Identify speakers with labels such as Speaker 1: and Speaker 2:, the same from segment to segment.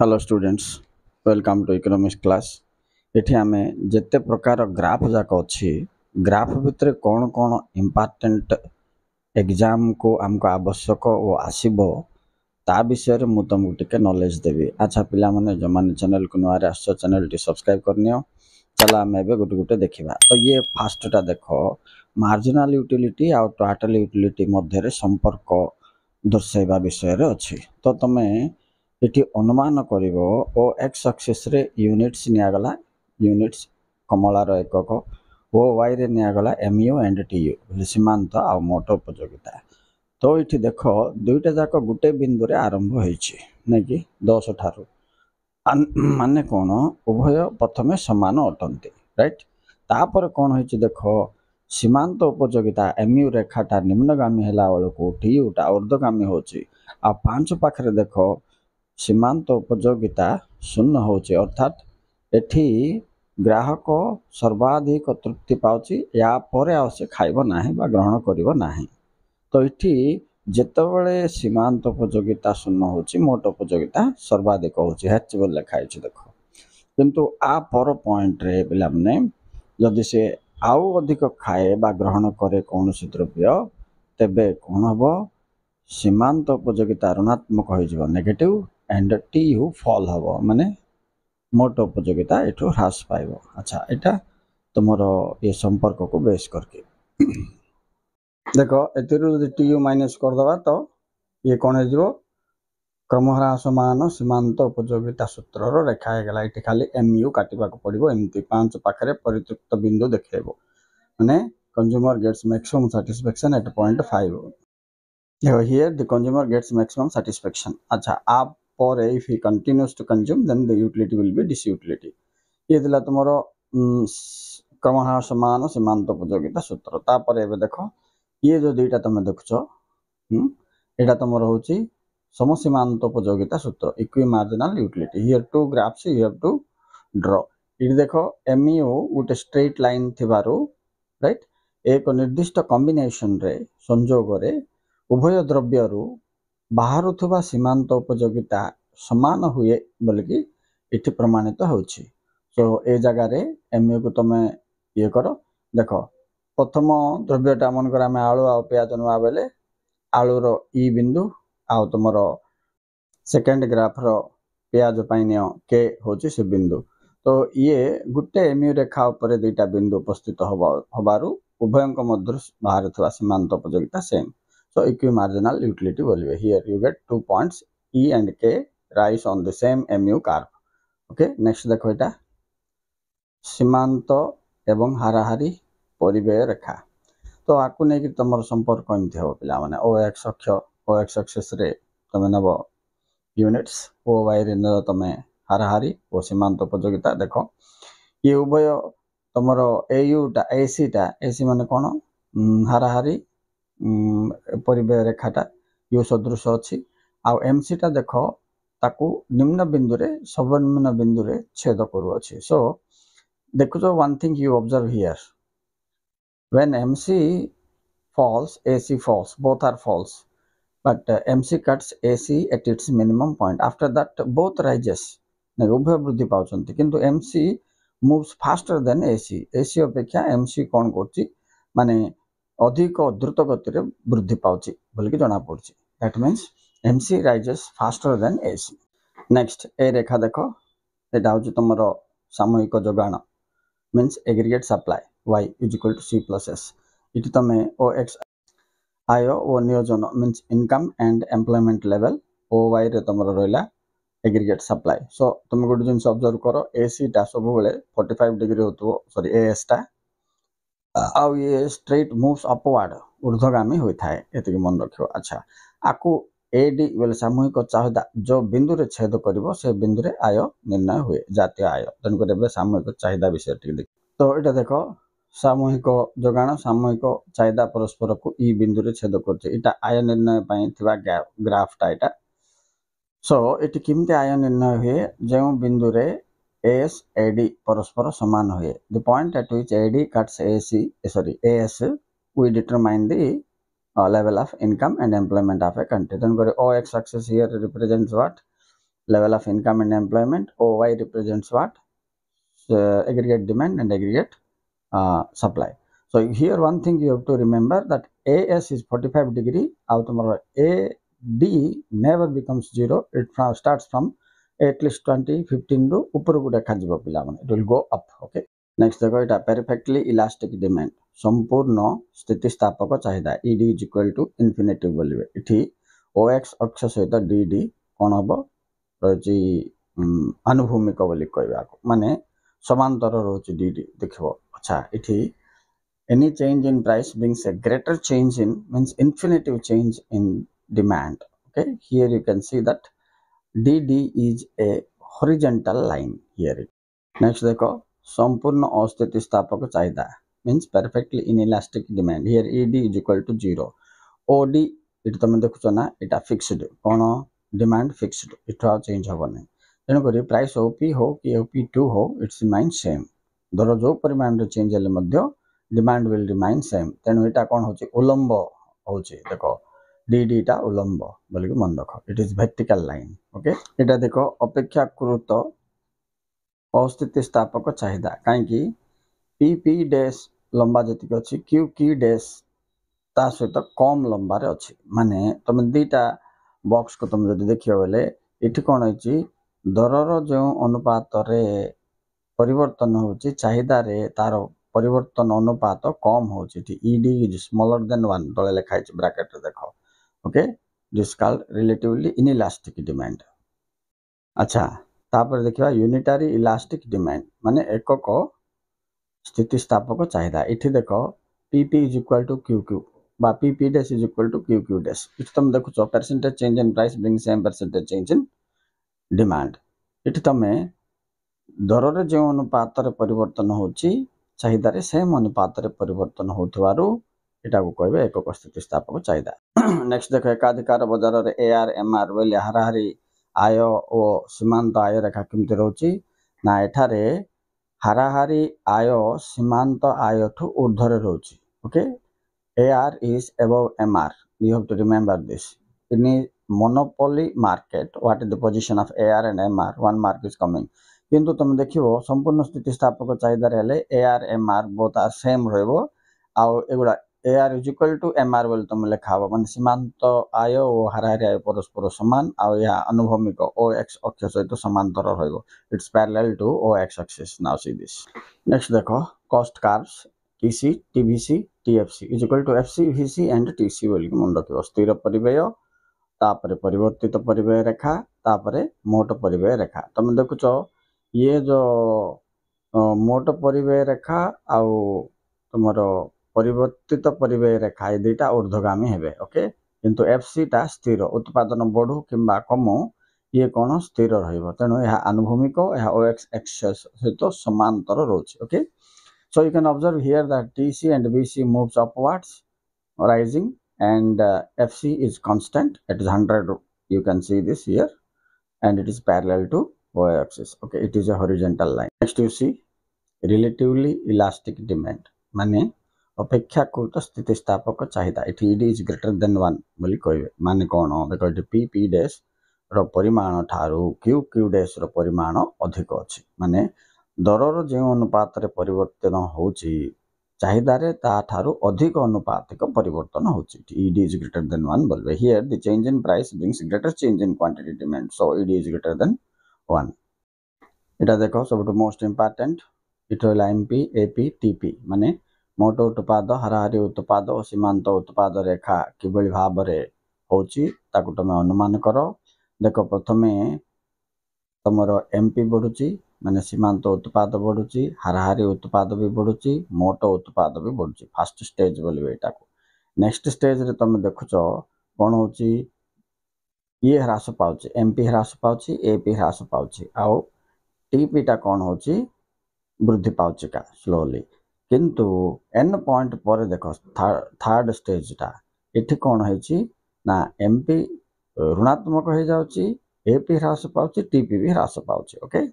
Speaker 1: Hello students welcome to economics class ଏଠି ଆମେ ଯେତେ ପ୍ରକାର ଗ୍ରାଫ୍ ଯାକ ଅଛି ଗ୍ରାଫ୍ ଭିତରେ କ'ଣ କ'ଣ ଇମ୍ପୋର୍ଟାଣ୍ଟ ଏକ୍ଜାମ୍କୁ ଆମକୁ ଆବଶ୍ୟକ ଓ ଆସିବ ତା ବିଷୟରେ ମୁଁ ତୁମକୁ ଟିକେ ନଲେଜ୍ ଦେବି ଆଚ୍ଛା ପିଲାମାନେ ଯେଉଁମାନେ ଚ୍ୟାନେଲ୍କୁ ନୂଆରେ ଆସୁଛ ଚ୍ୟାନେଲ୍ଟି ସବସ୍କ୍ରାଇବ୍ କରିନିଅ ଚାଲ ଆମେ ଏବେ ଗୋଟେ ଗୋଟେ ଦେଖିବା ତ ଇଏ ଫାର୍ଷ୍ଟଟା ଦେଖ ମାର୍ଜିନାଲ୍ ୟୁଟିଲିଟି ଆଉ ଟୋଟାଲ୍ ୟୁଟିଲିଟି ମଧ୍ୟରେ ସମ୍ପର୍କ ଦର୍ଶାଇବା ବିଷୟରେ ଅଛି ତ ତୁମେ ଏଠି ଅନୁମାନ କରିବ ଓ ଏକ୍ସ ସକ୍ସେସ୍ରେ ୟୁନିଟ୍ସ ନିଆଗଲା ୟୁନିଟ୍ସ କମଳାର ଏକକ ଓ ୱାଇରେ ନିଆଗଲା M U and T U ବୋଲି ସୀମାନ୍ତ ଆଉ ମୋଟ ଉପଯୋଗିତା ତ ଏଇଠି ଦେଖ ଦୁଇଟା ଯାକ ଗୋଟେ ବିନ୍ଦୁରେ ଆରମ୍ଭ ହୋଇଛି ନାଇକି ଦଶ ଠାରୁ ମାନେ କ'ଣ ଉଭୟ ପ୍ରଥମେ ସମାନ ଅଟନ୍ତି ରାଇଟ୍ ତାପରେ କ'ଣ ହେଇଛି ଦେଖ ସୀମାନ୍ତ ଉପଯୋଗିତା ଏମ୍ ୟୁ ରେଖାଟା ନିମ୍ନଗାମୀ ହେଲା ବେଳକୁ ଟି ୟୁଟା ଉର୍ଦ୍ଧଗାମୀ ହେଉଛି ଆଉ ପାଞ୍ଚ ପାଖରେ ଦେଖ ସୀମାନ୍ତ ଉପଯୋଗିତା ଶୂନ୍ୟ ହେଉଛି ଅର୍ଥାତ୍ ଏଠି ଗ୍ରାହକ ସର୍ବାଧିକ ତୃପ୍ତି ପାଉଛି ଏହା ପରେ ଆଉ ସେ ଖାଇବ ନାହିଁ ବା ଗ୍ରହଣ କରିବ ନାହିଁ ତ ଏଠି ଯେତେବେଳେ ସୀମାନ୍ତ ଉପଯୋଗିତା ଶୂନ୍ୟ ହେଉଛି ମୋଟ ଉପଯୋଗିତା ସର୍ବାଧିକ ହେଉଛି ହେଚ୍ ବୋଲି ଲେଖା ହେଇଛି ଦେଖ କିନ୍ତୁ ଆ ପର ପଏଣ୍ଟରେ ପିଲାମାନେ ଯଦି ସେ ଆଉ ଅଧିକ ଖାଏ ବା ଗ୍ରହଣ କରେ କୌଣସି ଦ୍ରବ୍ୟ ତେବେ କ'ଣ ହେବ ସୀମାନ୍ତ ଉପଯୋଗିତା ଋଣାତ୍ମକ ହୋଇଯିବ negative and T U fall ହେବ ମାନେ ମୋଟ ଉପଯୋଗିତା ଏଠୁ ହ୍ରାସ ପାଇବ ଆଚ୍ଛା ଏଇଟା ତୁମର ଏ ସମ୍ପର୍କକୁ ବେସ୍ କରିକି ଦେଖ ଏଥିରୁ ଯଦି ଟି ୟୁ ମାଇନସ୍ କରିଦେବା ତ ଇଏ କ'ଣ ହେଇଯିବ କ୍ରମହ୍ରାସ ମାନ ସୀମାନ୍ତ ଉପଯୋଗିତା ସୂତ୍ରର ରେଖା ହେଇଗଲା ଏଠି ଖାଲି ଏମ୍ ୟୁ କାଟିବାକୁ ପଡ଼ିବ ଏମିତି ପାଞ୍ଚ ପାଖରେ ପରିତୃପ୍ତ ବିନ୍ଦୁ ଦେଖେଇବ ମାନେ consumer gets maximum satisfaction at point five here the consumer gets maximum satisfaction अच्छा आप or if he continues to consume then the utility will be disutility ये दिला तुमरो क्रमशः समान सीमांत उपयोगिता सूत्र तापर एवं देख ये जो दुईटा तुम देखुच यहाँ तुम हूँ समसीमांत उपयोगिता सूत्र equimarginal utility here two graphs you have to draw ये देख एम गोटे स्ट्रेट लाइन थिबारु राइट एक निर्दिष्ट कम्बिनेसन संजोग रे उभय द्रव्य ବାହାରୁଥିବା ସୀମାନ୍ତ ଉପଯୋଗିତା ସମାନ ହୁଏ ବୋଲିକି ଏଠି ପ୍ରମାଣିତ ହେଉଛି ତ ଏ ଜାଗାରେ କୁ ତମେ ଇଏ କର ଦେଖ ପ୍ରଥମ ଦ୍ରବ୍ୟଟା ମନେକର ଆମେ ଆଳୁ ଆଉ ପିଆଜ ନୂଆ ବେଳେ ଆଳୁର ଇ e ବିନ୍ଦୁ ଆଉ ତୁମର ସେକେଣ୍ଡ ଗ୍ରାଫର ପିଆଜ ପାଇଁ ନିଅ କେ ହେଉଛି ସେ ବିନ୍ଦୁ ତ ଇଏ ଗୋଟେ ଏମ୍ୟୁ ରେଖା ଉପରେ ଦୁଇଟା ବିନ୍ଦୁ ଉପସ୍ଥିତ ହେବ ହେବାରୁ ଉଭୟଙ୍କ ମଧ୍ୟରୁ ବାହାରୁଥିବା ସୀମାନ୍ତ ଉପଯୋଗିତା same So equimarginal utility value. Here you get two points E and K rise on the same MU curve. Okay, next the quota. Simanto ebong harahari পরিবেয় রেখা So ଆକୁ ନେଇକି ତମର ସମ୍ପର୍କ କେମିତି ହେବ ପିଲାମାନେ ଓ ଏକ୍ସ ଅକ୍ଷ ଓ ଏକ୍ସ ଅକ୍ସେସରେ ତମେ ନେବ ୟୁନିଟ୍ସ ଓ ୱାଇରେ ନେବ ତମେ ହାରାହାରି ଓ ସୀମାନ୍ତ ଉପଯୋଗିତା ଦେଖ ଇଏ ଉଭୟ ତମର ଏ ୟୁଟା ଏ ସିଟା ଏ ସି ମାନେ କ'ଣ ହାରାହାରି ପରିବେୟ ରେଖାଟା ୟୁ ସଦୃଶ ଅଛି ଆଉ ଏମ୍ ସିଟା ଦେଖ ତାକୁ ନିମ୍ନ ବିନ୍ଦୁରେ ସର୍ବନିମ୍ନ ବିନ୍ଦୁରେ ଛେଦ କରୁଅଛି ସୋ ଦେଖୁଛ one thing you observe here when MC falls, AC falls, both are false. But uh, MC cuts AC at its minimum point. After that, both rises. উভয় বৃদ্ধি পাচ্ছেন কিন্তু MC moves faster than AC AC অপেক্ষা MC কোণ করছি মানে अधिक द्रुत गति में वृद्धि पाँच बोलिक जमापड़ी that means M C rises faster than A next A रेखा देख एटा हूँ तुम सामूहिक जोगाण means aggregate supply Y is equal to C plus S इटि तुम ओ एक्स आय ओ निजन mean income and employment level O Y रे तुम रहा एग्रिगेट सप्लाय सो तुम गोटे जिन अब्जर्व कर ए सीटा सब फोर्टिफाइव डिग्री होरी ए एसटा ଆଉ ଇଏ ଷ୍ଟ୍ରେଟ୍ ମୁଭ୍ସ ଅପୱାର୍ଡ଼ ଉର୍ଦ୍ଧ୍ୱଗାମୀ ହୋଇଥାଏ ଏତିକି ମନେ ରଖିବ ଆଚ୍ଛା ଆକୁ ଏ ଡି ବୋଲେ ସାମୂହିକ ଚାହିଦା ଯେଉଁ ବିନ୍ଦୁରେ ଛେଦ କରିବ ସେ ବିନ୍ଦୁରେ ଆୟ ନିର୍ଣ୍ଣୟ ହୁଏ ଜାତୀୟ ଆୟ ତେଣୁକରି ଏବେ ସାମୂହିକ ଚାହିଦା ବିଷୟରେ ଟିକେ ଦେଖ ତ ଏଇଟା ଦେଖ ସାମୂହିକ ଯୋଗାଣ ସାମୂହିକ ଚାହିଦା ପରସ୍ପରକୁ ଇ ବିନ୍ଦୁରେ ଛେଦ କରୁଛି ଏଇଟା ଆୟ ନିର୍ଣ୍ଣୟ ପାଇଁ ଥିବା ଗ୍ରାଫ୍ଟା ଏଇଟା ସୋ ଏଠି କେମିତି ଆୟ ନିର୍ଣ୍ଣୟ ହୁଏ ଯେଉଁ ବିନ୍ଦୁରେ AS AD পরস্পর সমান হয়ে the point at which AD cuts AC eh, sorry AS we determine the uh, level of income and employment of a country then go OX axis here represents what level of income and employment OY represents what aggregate demand and aggregate uh, supply so here one thing you have to remember that AS is 45 degree out AD never becomes zero it starts from at least twenty fifteen रु ऊपरक देखा पाने go up okay next देख यहाँ perfectly elastic demand संपूर्ण स्थितिस्थापक चाहिदा ED is equal to infinite बोलिए ओ एक्स अक्ष सहित डी डी कौन हम रही आनुभूमिक बोली कह मानने सामांतर रोच डी डी देख अच्छा इटि any change in price means a greater change in mean infinite change in demand okay here you can see that DD is a horizontal line here. Next देखो संपूर्ण अस्थित स्थापक चाहिदा means perfectly inelastic demand here ED is equal to zero OD इटा तुम देखुच ना इटा fixed कौन डिमांड फिक्सड इटा चेंज हम ना तेणुकर प्राइस ओपी हो कि ओपी टू हो इट्स रिमाइन सेम दर जो परिमाण चेंज हेल्ले डिमांड विल रिमाइन सेम तेणु इटा कौन हूँ उलम्ब हूँ देखो ডিডিটা উলম্ব বলিকি মনে রখ ইট ইজ ভের্টিকাল লাইন ওকে এটা দেখ অপেক্ষাকৃত অস্থিতিস্থাপক চাহিদা কাইকি পি পি ড্যাশ লম্বা যেতিকি অছি কিউ কি ড্যাশ তা সহিত কম লম্বারে অছি মানে তুমি দুইটা বক্সকে তুমি যদি দেখিব বেলে এটি কোণ হয়েছি দরর যে অনুপাতরে পরিবর্তন হচ্ছে চাহিদারে তার পরিবর্তন অনুপাত কম হচ্ছে ED is smaller than one তলে লেখা হয়েছে ব্রাকেটে দেখো okay this called relatively inelastic demand ଆଚ୍ଛା ତାପରେ ଦେଖିବା ୟୁନିଟାରୀ ଇଲାଷ୍ଟିକ୍ ଡିମାଣ୍ଡ ମାନେ ଏକକ ସ୍ଥିତିସ୍ଥାପକ ଚାହିଦା ଏଠି ଦେଖ P P is equal to Q Q বা P P dash is equal to Q Q dash এটি তুমি দেখুছ percentage change in price bring same percentage change in demand এটি তুমি দরের যে অনুপাতরে পরিবর্তন হচ্ছে চাহিদারে সেম অনুপাতরে পরিবর্তন হওয়ার ଏଇଟାକୁ କହିବେ ଏକକ ସ୍ଥିତି ସ୍ଥାପକ ଚାହିଦା ନେକ୍ସଟ ଦେଖ ଏକାଧିକାର ବଜାରରେ ଏ ଆର୍ ଏମ୍ ଆର୍ ବୋଇଲେ ହାରାହାରି ଆୟ ଓ ସୀମାନ୍ତ ଆୟ ରେଖା କେମିତି ରହୁଛି ନା ଏଠାରେ ହାରାହାରି ଆୟ ସୀମାନ୍ତ ଆୟଠୁ ଉର୍ଦ୍ଧ୍ୱରେ ରହୁଛି okay A R is above M R you have to remember this in monopoly market monopoly market what is the position of ar and mr one mark is coming কিন্তু তুমি দেখিব সম্পূর্ণ স্থিতিস্থাপক চাহিদার হলে A R M R both are same ରହିବ ଆଉ ଏଗୁଡ଼ା AR is equal to M R बोले तुम लेखा मान सीमांत आय और हाराहारी आय परस्पर सामान आनुभमिक ओ एक्स अक्ष सहित सामांतर रट्स parallel to O X axis now see this next देख cost curves TC TC TFC is equal to F C and T C मन रख स्थिर परय परिवर्तित परय रेखा तापर मोट परय रेखा तुम तो देखु ये जो मोट परय रेखा आ तुम परिवर्तित परेखा दुटा ऊर्धगामी हे ओके किंतु एफ सी टा स्थिर उत्पादन बढ़ो कि कम ये कौन स्थिर रेणु यह आनुभूमिक यह ओएक्स एक्सएस सहित सामांतर रोचे okay so you can observe here that T C and B C moves upwards rising and F C is constant at hundred you can see this here and it is parallel to O axis okay it is a horizontal line next you see relatively elastic demand मानी अपेक्षाकृत स्थितिस्थापक चाहिदा ये it is greater than one कह मान कौन देख ये पी पी डैश रिमाण ठारू क्यू क्यू डैश रिमाण अधिक अच्छे मानने दरर जो अनुपात पर चाहदारे अधिक अनुपातिक पर ED is greater than one बोलते हियर दि चेज in price brings greater change in quantity demand so ED is greater than one यहाँ देख सब मोस्ट इंपोर्टेंट इट रहा एम एपी टीपी मानने ମୋଟ ଉତ୍ପାଦ ହାରାହାରି ଉତ୍ପାଦ ଓ ସୀମାନ୍ତ ଉତ୍ପାଦ ରେଖା କିଭଳି ଭାବରେ ହେଉଛି ତାକୁ ତୁମେ ଅନୁମାନ କର ଦେଖ ପ୍ରଥମେ ତୁମର ଏମ୍ ପି ବଢ଼ୁଛି ମାନେ ସୀମାନ୍ତ ଉତ୍ପାଦ ବଢ଼ୁଛି ହାରାହାରି ଉତ୍ପାଦ ବି ବଢ଼ୁଛି ମୋଟ ଉତ୍ପାଦ ବି ବଢ଼ୁଛି ଫାର୍ଷ୍ଟ ଷ୍ଟେଜ୍ ବୋଲିବେ ଏଇଟାକୁ ନେକ୍ସଟ ଷ୍ଟେଜ୍ରେ ତୁମେ ଦେଖୁଛ କ'ଣ ହେଉଛି ଇଏ ହ୍ରାସ ପାଉଛି ଏମ୍ ପି ହ୍ରାସ ପାଉଛି ଏ ପି ହ୍ରାସ ପାଉଛି ଆଉ ଟି ପିଟା କ'ଣ ହେଉଛି ବୃଦ୍ଧି ପାଉଛି କା ସ୍ଲୋଲି किंतु एन पॉइंट पर देख थार्ड स्टेजटा ये कौन है ना एम पी ऋणात्मक हो जापी ह्रास पाँच टीपी भी ह्रास पाँच ओके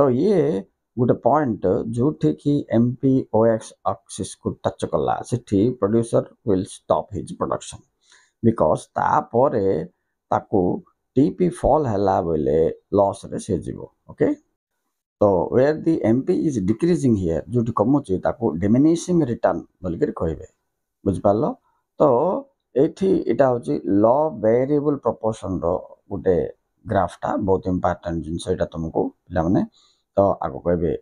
Speaker 1: तो ये गोटे पॉइंट जो कि M P O X axis को टच कला से producer will stop his production because तापर ताकू टीपी फल है लस्रे सी जीव ओके তো where the M P is decreasing here ଯେଉଁଠି କମୁଛି ତାକୁ ଡିମିନିସିଂ ରିଟର୍ଣ୍ଣ ବୋଲିକରି କହିବେ ବୁଝିପାରିଲ ତ ଏଇଠି ଏଇଟା ହେଉଛି ଲ ଭେରିଏବୁଲ୍ ପ୍ରପୋର୍ସନ୍ର ଗୋଟେ ଗ୍ରାଫ୍ଟା ବହୁତ ଇମ୍ପୋର୍ଟାଣ୍ଟ ଜିନିଷ ଏଇଟା ତୁମକୁ ପିଲାମାନେ ତ ଆଗ କହିବେ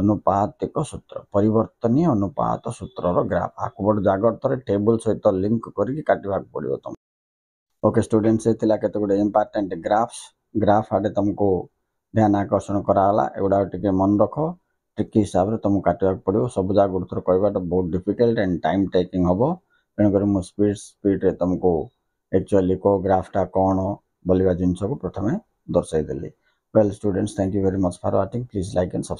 Speaker 1: ଅନୁପାତିକ ସୂତ୍ର ପରିବର୍ତ୍ତନୀୟ ଅନୁପାତ ସୂତ୍ରର ଗ୍ରାଫ୍ ଆକୁ ଗୋଟେ ଜାଗର୍ତରେ ଟେବୁଲ୍ ସହିତ ଲିଙ୍କ କରିକି କାଟିବାକୁ ପଡ଼ିବ ତୁମକୁ ଓକେ ଷ୍ଟୁଡେଣ୍ଟସ୍ ଏ ଥିଲା କେତେ ଗୁଡ଼ିଏ ଇମ୍ପୋର୍ଟାଣ୍ଟ ଗ୍ରାଫ୍ସ ଗ୍ରାଫ୍ ଆଡ଼େ ତୁମକୁ ध्यान आकर्षण कराला एगुड़ा टी मन रख टी हिसाब से तुमको काटवाक पड़ो सब जगह गुरुत्व कहवा बहुत डिफिकल्ट एंड टाइम टेकिंग हम तेणुक मुझ स्पीड में तुमको एक्चुअली को ग्राफ्टा कौन बोलिया जिनस प्रथम प्रथम दर्शाईदेली well students thank you very much for watching please like and subscribe